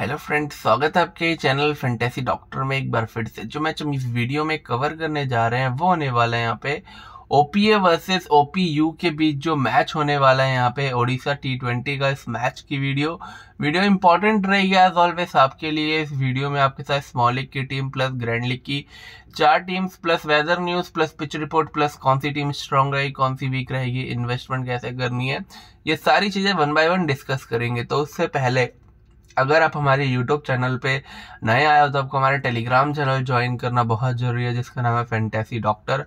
hello friend स्वागत है आपके चैनल फेंटेसी डॉक्टर में एक बार फिर से जो मैच हम इस वीडियो में कवर करने जा रहे हैं वो होने वाला है यहाँ पे ओपीए वर्सेस ओपीयू के बीच जो मैच होने वाला है यहाँ पे ओडिशा टी ट्वेंटी का इस मैच की वीडियो वीडियो इंपॉर्टेंट रहेगी एज ऑलवेज आपके लिए इस वीडियो में आपके साथ स्मॉल लीग की टीम प्लस ग्रैंड लीग की चार teams plus weather news plus pitch report plus कौन सी टीम स्ट्रांग रहेगी कौन सी वीक रहेगी इन्वेस्टमेंट कैसे करनी है ये सारी चीज़ें वन बाय वन डिस्कस करेंगे तो उससे पहले अगर आप हमारे यूट्यूब चैनल पे नए आए हो तो आपको हमारे टेलीग्राम चैनल ज्वाइन करना बहुत ज़रूरी है जिसका नाम है फैंटेसी डॉक्टर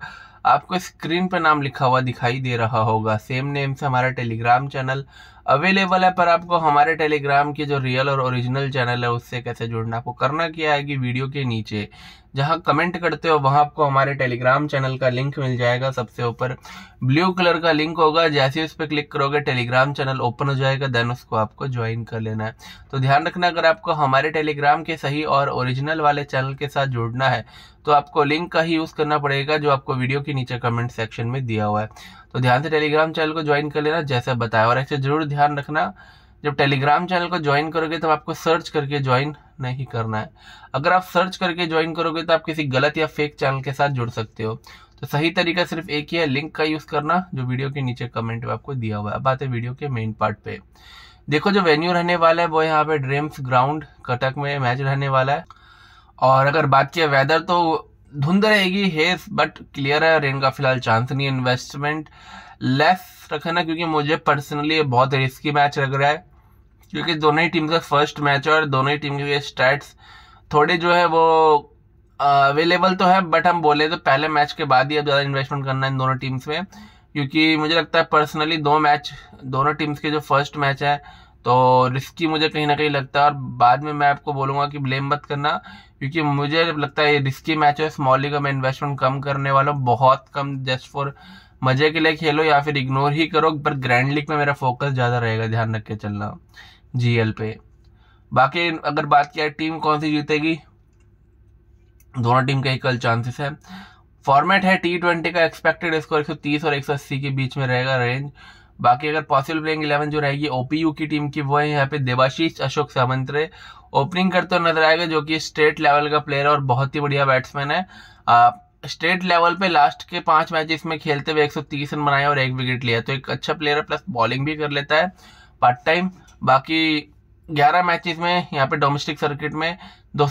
आपको स्क्रीन पर नाम लिखा हुआ दिखाई दे रहा होगा सेम नेम से हमारा टेलीग्राम चैनल अवेलेबल है पर आपको हमारे टेलीग्राम के जो रियल और ओरिजिनल चैनल है उससे कैसे जुड़ना आपको करना क्या है कि वीडियो के नीचे जहां कमेंट करते हो वहां आपको हमारे टेलीग्राम चैनल का लिंक मिल जाएगा सबसे ऊपर ब्लू कलर का लिंक होगा जैसे ही उस पर क्लिक करोगे टेलीग्राम चैनल ओपन हो जाएगा देन उसको आपको ज्वाइन कर लेना है तो ध्यान रखना अगर आपको हमारे टेलीग्राम के सही और ओरिजिनल वाले चैनल के साथ जुड़ना है तो आपको लिंक का ही यूज़ करना पड़ेगा जो आपको वीडियो के नीचे कमेंट सेक्शन में दिया हुआ है तो ध्यान से टेलीग्राम चैनल को ज्वाइन कर लेना जैसा बताया और ऐसे जरूर ध्यान रखना जब टेलीग्राम चैनल को ज्वाइन करोगे तब आपको सर्च करके ज्वाइन नहीं करना है अगर आप सर्च करके ज्वाइन करोगे तो आप किसी गलत या फेक चैनल के साथ जुड़ सकते हो तो सही तरीका सिर्फ एक ही है लिंक का यूज़ करना जो वीडियो के नीचे कमेंट में आपको दिया हुआ है अब आते वीडियो के मेन पार्ट पे देखो जो वेन्यू रहने वाला है वो यहाँ पे ड्रीम्स ग्राउंड कटक में मैच रहने वाला है और अगर बात किया वेदर तो धुंध रहेगी हेज बट क्लियर है रेन का फिलहाल चांस नहीं इन्वेस्टमेंट लेस रखना क्योंकि मुझे पर्सनली ये बहुत रिस्की मैच लग रहा है क्योंकि दोनों ही टीम का फर्स्ट मैच है और दोनों ही टीम के स्टैट्स थोड़े जो है वो अवेलेबल तो है बट हम बोले तो पहले मैच के बाद ही अब ज़्यादा इन्वेस्टमेंट करना है इन दोनों टीम्स में क्योंकि मुझे लगता है पर्सनली दो मैच दोनों टीम्स के जो फर्स्ट मैच है तो रिस्की मुझे कहीं ना कहीं लगता है और बाद में मैं आपको बोलूंगा कि ब्लेम मत करना क्योंकि मुझे लगता है ये रिस्की मैच है स्मॉल लीग में इन्वेस्टमेंट कम करने वाला बहुत कम जस्ट फॉर मजे के लिए खेलो या फिर इग्नोर ही करो पर ग्रैंड लीग में मेरा फोकस ज़्यादा रहेगा ध्यान रख के चलना जी पे बाकी अगर बात किया टीम कौन सी जीतेगी दोनों टीम के इक्वल चांसेस है फॉर्मेट है टी ट्वेंटी का एक्सपेक्टेड स्कोर एक और एक के बीच में रहेगा रेंज बाकी अगर पॉसिबल प्लेइंग इलेवन जो रहेगी ओपीयू की टीम की वो है यहाँ पे देवाशीष अशोक सामंतरे ओपनिंग करते हुए नजर आएगा जो कि स्टेट लेवल का प्लेयर और बहुत ही बढ़िया बैट्समैन है आ, स्टेट लेवल पे लास्ट के पांच मैचेस में खेलते हुए 130 रन बनाए और एक विकेट लिया तो एक अच्छा प्लेयर है प्लस बॉलिंग भी कर लेता है पार्ट टाइम बाकी 11 मैचेस में यहाँ पे डोमेस्टिक सर्किट में दो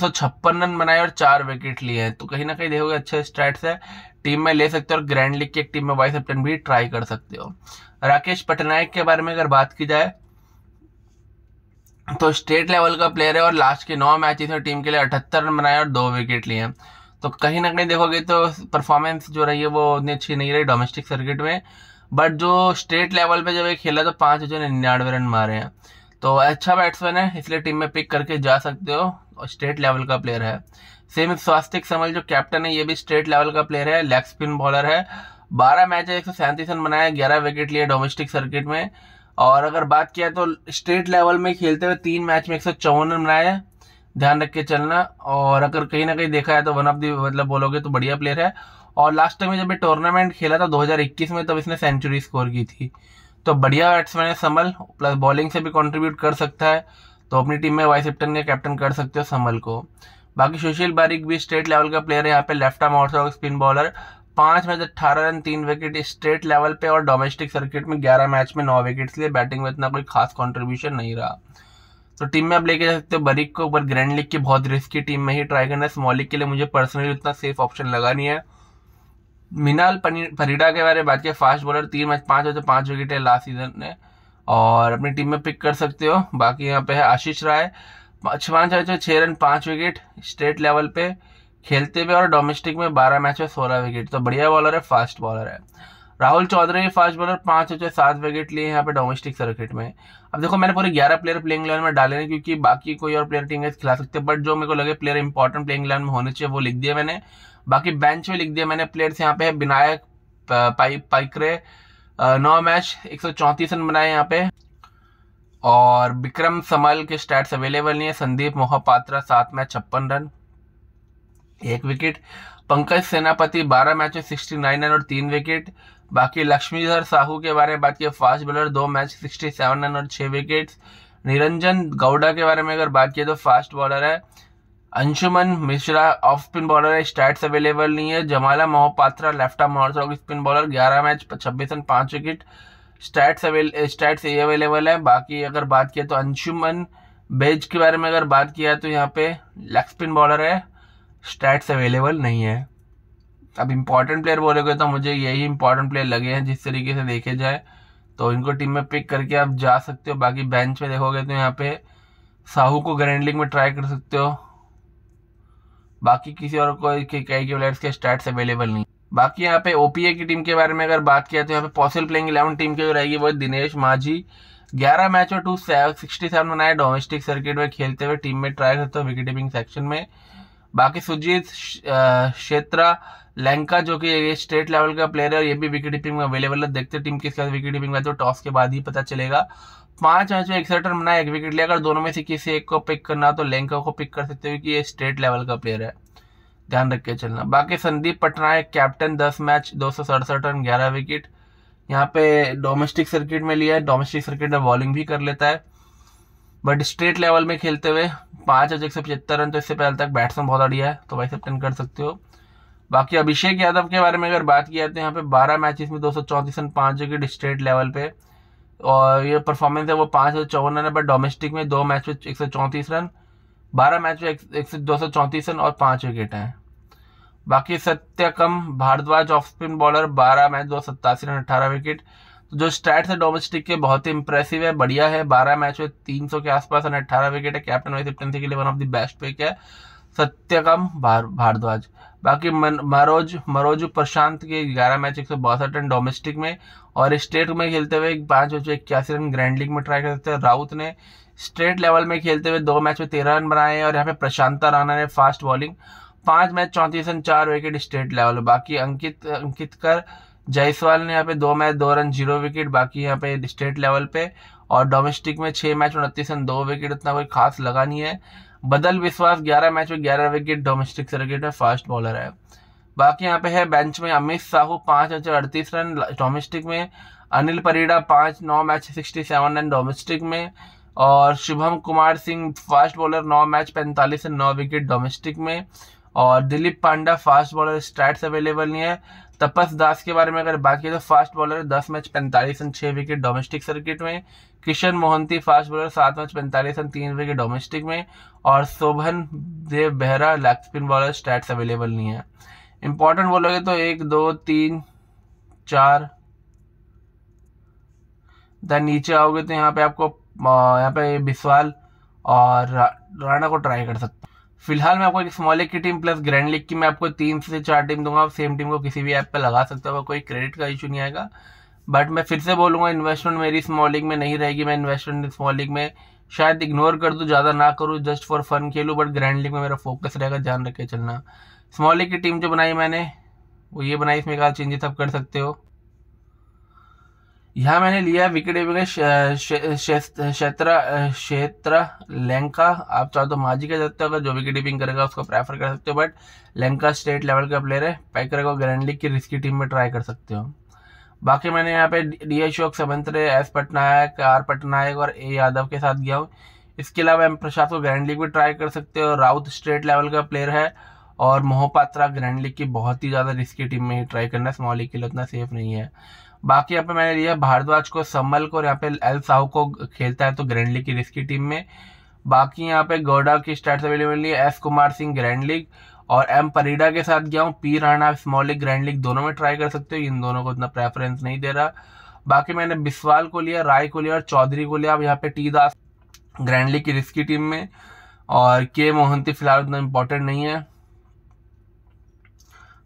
रन बनाए और चार विकेट लिए हैं तो कहीं ना कहीं देखोगे अच्छे स्टैट्स है टीम में ले सकते हो और ग्रैंड लीग की एक टीम में वाइस कैप्टन भी ट्राई कर सकते हो राकेश पटनायक के बारे में अगर बात की जाए तो स्टेट लेवल का प्लेयर है और लास्ट के नौ मैच में टीम के लिए अठहत्तर रन बनाए और दो विकेट लिए हैं तो कहीं ना कहीं देखोगे तो परफॉर्मेंस जो रही है वो उतनी अच्छी नहीं रही डोमेस्टिक सर्किट में बट जो स्टेट लेवल पे जब ये खेला तो पाँच हजार निन्यानवे रन मारे हैं तो अच्छा बैट्समैन है इसलिए टीम में पिक करके जा सकते हो स्टेट लेवल का प्लेयर है सेम स्वास्तिक समल जो कैप्टन है ये भी स्टेट लेवल का प्लेयर है लेग स्पिन बॉलर है बारह मैच है एक सौ सैंतीस रन बनाया ग्यारह विकेट लिए डोमेस्टिक सर्किट में और अगर बात किया तो स्टेट लेवल में खेलते हुए तीन मैच में एक सौ चौवन रन बनाए ध्यान रख के चलना और अगर कहीं ना कहीं देखा है तो वन ऑफ दी मतलब बोलोगे तो बढ़िया प्लेयर है और लास्ट टाइम जब टूर्नामेंट खेला था 2021 में तब इसने सेंचुरी स्कोर की थी तो बढ़िया बैट्समैन है संभल प्लस बॉलिंग से भी कंट्रीब्यूट कर सकता है तो अपनी टीम में वाइस कैप्टन या कैप्टन कर सकते हो समल को बाकी सुशील बारिक भी स्टेट लेवल का प्लेयर है यहाँ पे left arm orthodox spin bowler पाँच मैच अट्ठारह रन तीन विकेट स्टेट लेवल पे और डोमेस्टिक सर्किट में ग्यारह मैच में नौ विकेट लिए बैटिंग में इतना कोई खास कॉन्ट्रीब्यूशन नहीं रहा तो टीम में आप लेके जा सकते हो बरिक को पर ग्रैंड लीग की बहुत रिस्की टीम में ही ट्राई करना है स्मॉलिक के लिए मुझे पर्सनली उतना सेफ ऑप्शन लगा नहीं है मिनाल फरीडा के बारे में बात किया फास्ट बॉलर तीन मैच पाँच मैच पाँच विकेट है लास्ट सीजन में और अपनी टीम में पिक कर सकते हो बाकी यहाँ पे है आशीष राय पाँच मैचों छः रन पाँच विकेट स्टेट लेवल पे खेलते हुए और डोमेस्टिक में बारह मैच में सोलह विकेट तो बढ़िया बॉलर है फास्ट बॉलर है राहुल चौधरी फास्ट बॉलर पाँच सौ सात विकेट लिए यहाँ पे डोमेस्टिक सर्किट में अब देखो मैंने पूरे ग्यारह प्लेयर प्लेइंग इलेवन में डाले हैं क्योंकि बाकी कोई और प्लेयर टीम खिला सकते हैं बट जो मेरे को लगे प्लेयर इंपॉर्टेंट प्लेइंग इलेवन में होने चाहिए वो लिख दिया मैंने बाकी बेंच में लिख दिया मैंने प्लेयर्स यहाँ पे है विनायक पाइप नौ मैच एक रन बनाए यहाँ पे और विक्रम समल के स्टैट्स अवेलेबल नहीं है संदीप मोहपात्रा सात मैच छप्पन रन एक विकेट पंकज सेनापति बारह मैच में सिक्सटी नाइन रन और तीन विकेट बाकी लक्ष्मीधर साहू के बारे में बात की फास्ट बॉलर दो मैच सिक्सटी सेवन रन और छः विकेट्स निरंजन गौड़ा के बारे में अगर बात की तो फास्ट बॉलर है Anshuman Mishra off spin bowler है स्टैट्स अवेलेबल नहीं है Jamala Mohapatra left arm orthodox spin bowler 11 match छब्बीस रन पाँच विकेट स्टैट्स अवेल स्टैट्स ये अवेलेबल है बाकी अगर बात किया तो अंशुमन बेज के बारे में अगर बात किया तो यहाँ पे लेग स्पिन बॉलर है स्टैट्स अवेलेबल नहीं है अब इम्पॉर्टेंट प्लेयर बोलोगे तो मुझे यही इंपॉर्टेंट प्लेयर लगे हैं जिस तरीके से देखे जाए तो इनको टीम में पिक करके आप जा सकते हो बाकी बेंच में देखोगे तो यहाँ पे साहू को ग्रैंडलिंग में ट्राई कर सकते हो बाकी किसी और कोई कई के प्लेयर्स के स्टार्ट अवेलेबल नहीं बाकी यहाँ पे ओपीए की टीम के बारे में अगर बात किया तो यहाँ पे पॉसिबल प्लेइंग इलेवन टीम की जो रहेगी वो दिनेश माझी ग्यारह मैचों टू सिक्सटी सेवन बनाए डोमेस्टिक सर्किट में खेलते हुए टीम में ट्राई करते हुए विकेट कीपिंग सेक्शन में बाकी सुजीत क्षेत्रा लैंका जो कि ये स्टेट लेवल का प्लेयर है और ये भी विकेट कीपिंग में अवेलेबल है देखते टीम किसके साथ विकेट कीपिंग में तो टॉस के बाद ही पता चलेगा पांच मैच में एक रन बनाया एक विकेट लिया अगर दोनों में से किसी एक को पिक करना तो लंका को पिक कर सकते हो कि ये स्टेट लेवल का प्लेयर है ध्यान रख के चलना बाकी संदीप पटनायक कैप्टन दस मैच दो सौ सड़सठ रन ग्यारह विकेट यहाँ पे डोमेस्टिक सर्किट में लिया है डोमेस्टिक सर्किट में बॉलिंग भी कर लेता है बट स्टेट लेवल में खेलते हुए पाँच हजार एक सौ पचहत्तर रन तो इससे पहले तक बैट्समैन बहुत अड़िया है तो वैसे अटेंड कर सकते हो बाकी अभिषेक यादव के बारे में अगर बात किया तो यहाँ पे बारह मैचेस में दो सौ चौंतीस रन पाँच विकेट स्टेट लेवल पे और ये परफॉर्मेंस है वो पाँच सौ चौवन रन है बट डोमेस्टिक में दो मैच में एक सौ चौंतीस रन बारह मैच में एक सौ दो सौ चौंतीस रन और पाँच विकेट हैं बाकी Satyakam Bhardwaj off spin bowler बारह मैच दो सत्तासी रन अट्ठारह विकेट तो जो स्टैट्स है डोमेस्टिक के बहुत ही इंप्रेसिव है बढ़िया है बारह मैच में तीन सौ के आसपास रन अट्ठारह विकेट है कैप्टन वाइस कैप्टनसी के लिए one of the best pick है सत्यकम भार, भारद्वाज बाकी मरोज मरोज प्रशांत के ग्यारह मैच एक सौ बासठ रन डोमेस्टिक में और स्टेट में खेलते हुए पाँच बच्चों इक्यासी रन ग्रैंड लीग में ट्राई कर सकते हैं राउत ने स्टेट लेवल में खेलते हुए दो मैच में तेरह रन बनाए हैं और यहाँ पे प्रशांता राणा ने फास्ट बॉलिंग पाँच मैच चौंतीस रन चार विकेट स्टेट लेवल बाकी अंकित अंकित कर जायसवाल ने यहाँ पे दो मैच दो रन जीरो विकेट बाकी यहाँ पे स्टेट लेवल पे और डोमेस्टिक में छः मैच उनतीस रन दो विकेट उतना कोई खास लगा नहीं है बदल विश्वास 11 मैच में 11 विकेट डोमेस्टिक सर्किट में फास्ट बॉलर है बाकी यहाँ पे है बेंच में अमित साहू पांच हजार अड़तीस रन डोमेस्टिक में अनिल परीड़ा पांच नौ match sixty seven run domestic में और शुभम कुमार सिंह फास्ट बॉलर नौ मैच पैंतालीस रन नौ विकेट डोमेस्टिक में और Dilip Panda fast bowler stats available नहीं है तपस दास के बारे में अगर बात की तो फास्ट बॉलर दस मैच पैंतालीस रन छह विकेट डोमेस्टिक सर्किट में किशन मोहंती फास्ट बॉलर सात मैच पैंतालीस रन तीन विकेट डोमेस्टिक में और Shobhan Dev Behera leg spin bowler stats available नहीं है इंपॉर्टेंट बोलोगे तो एक दो तीन चार देन नीचे आओगे तो यहाँ पे आपको यहाँ पे विश्वाल और राणा को ट्राई कर सकते फिलहाल मैं आपको स्मॉल लीग की टीम प्लस ग्रैंड लीग की मैं आपको तीन से चार टीम दूंगा आप सेम टीम को किसी भी ऐप पर लगा सकते हो कोई क्रेडिट का इशू नहीं आएगा बट मैं फिर से बोलूँगा इन्वेस्टमेंट मेरी स्मॉल लीग में नहीं रहेगी मैं इन्वेस्टमेंट स्मॉल लीग में शायद इग्नोर कर दूँ ज़्यादा ना करूँ जस्ट फॉर फन खेलूँ बट ग्रैंड लीग में मेरा फोकस रहेगा ध्यान रख के चलना स्मॉल लीग की टीम जो बनाई मैंने वो ये बनाई इसमें कहा चेंजेस आप कर सकते हो यहाँ मैंने लिया विकेट क्षेत्र क्षेत्र लंका आप चाहो तो माजी कह सकते हो अगर जो विकेट कीपिंग करेगा उसको प्रेफर कर सकते हो बट लंका स्टेट लेवल का प्लेयर है पैकर को ग्रैंड लीग की रिस्की टीम में ट्राई कर सकते हो बाकी मैंने यहाँ पे डी अशोक सबंतरे एस पटनायक आर पटनायक और ए यादव के साथ गया हूँ इसके अलावा एम प्रसाद को ग्रैंड लीग भी ट्राई कर सकते हो राउत स्टेट लेवल का प्लेयर है और मोहपात्रा ग्रैंड लीग की बहुत ही ज़्यादा रिस्की टीम में ही ट्राई करना स्मॉल लीग के लिए उतना सेफ नहीं है बाकी यहाँ पे मैंने लिया भारद्वाज को सम्मल को और यहाँ पे एल साहू को खेलता है तो ग्रैंड की रिस्की टीम में बाकी यहाँ पे गौडा की स्टार्ट अवेलेबल है S Kumar Singh grand league और एम परीडा के साथ गया हूँ P Rana small league grand league दोनों में ट्राई कर सकते हो इन दोनों को इतना प्रेफरेंस नहीं दे रहा बाकी मैंने बिस्वाल को लिया राय को लिया और चौधरी को लिया अब यहाँ पे टी दास ग्रैंड लीग की रिस्की टीम में और के मोहंती फिलहाल उतना इम्पोर्टेंट नहीं है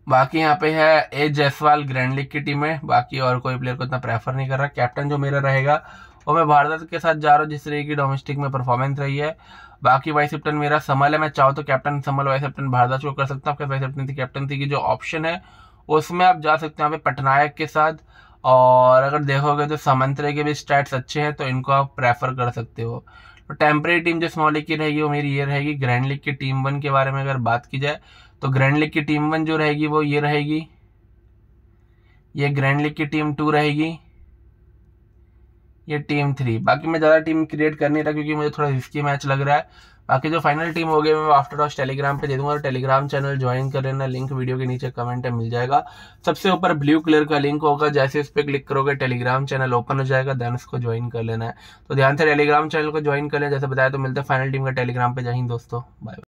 बाकी यहाँ पे है ए जयसवाल ग्रैंड लीग की टीम है बाकी और कोई प्लेयर को इतना प्रेफर नहीं कर रहा कैप्टन जो मेरा रहेगा वो मैं भारत के साथ जा रहा हूँ जिस तरह की डोमेस्टिक में परफॉर्मेंस रही है बाकी वाइस कैप्टन मेरा समल है मैं चाहूँ तो captain Samal vice captain Bhardwaj को कर सकता हूँ आपके वाइस कैप्टन थी कैप्टन थी की जो ऑप्शन है उसमें आप जा सकते हैं यहाँ पे पटनायक के साथ और अगर देखोगे तो समंतरे के भी स्टैट्स अच्छे हैं तो इनको आप प्रेफर कर सकते हो तो टेम्प्रेरी टीम जो स्मॉल लीग की रहेगी वो मेरी ये रहेगी ग्रैंड लीग की टीम वन के बारे में अगर बात की जाए तो ग्रैंड लीग की टीम वन जो रहेगी वो ये रहेगी ये ग्रैंड लीग की टीम टू रहेगी ये टीम थ्री बाकी मैं ज़्यादा टीम क्रिएट कर नहीं रहा क्योंकि मुझे थोड़ा रिस्की मैच लग रहा है बाकी जो फाइनल टीम हो गई मैं आफ्टर ऑफ टेलीग्राम पे दे दूंगा और टेलीग्राम चैनल ज्वाइन कर लेना लिंक वीडियो के नीचे कमेंट में मिल जाएगा सबसे ऊपर ब्लू कलर का लिंक होगा जैसे इस पर क्लिक करोगे टेलीग्राम चैनल ओपन हो जाएगा देन उसको ज्वाइन कर लेना है तो ध्यान से टेलीग्राम चैनल को ज्वाइन कर लेना जैसे बताया तो मिलते हैं फाइनल टीम का टेलीग्राम पर जय दोस्तों बाय